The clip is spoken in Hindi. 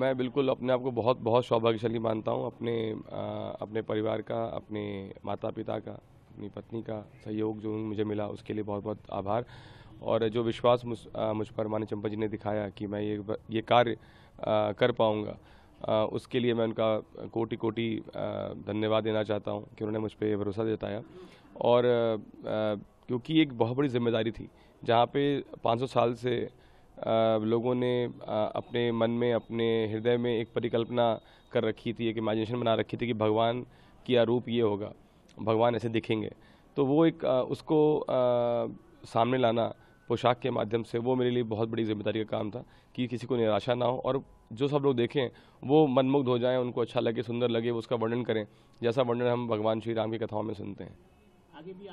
मैं बिल्कुल अपने आप को बहुत बहुत सौभाग्यशाली मानता हूँ अपने आ, अपने परिवार का अपने माता पिता का अपनी पत्नी का सहयोग जो मुझे मिला उसके लिए बहुत बहुत आभार और जो विश्वास मुझ आ, मुझ पर मानी चंपा जी ने दिखाया कि मैं ये ये कार्य कर पाऊँगा उसके लिए मैं उनका कोटि कोटि धन्यवाद देना चाहता हूँ कि उन्होंने मुझ पर भरोसा जताया और क्योंकि एक बहुत बड़ी जिम्मेदारी थी जहाँ पे 500 साल से लोगों ने अपने मन में अपने हृदय में एक परिकल्पना कर रखी थी एक इमेजिनेशन बना रखी थी कि भगवान की रूप ये होगा भगवान ऐसे दिखेंगे तो वो एक उसको सामने लाना पोशाक के माध्यम से वो मेरे लिए बहुत बड़ी जिम्मेदारी का काम था कि किसी को निराशा ना हो और जो सब लोग देखें वो मनमुग्ध हो जाएं उनको अच्छा लगे सुंदर लगे वो उसका वर्णन करें जैसा वर्णन हम भगवान श्री राम की कथाओं में सुनते हैं आगे भी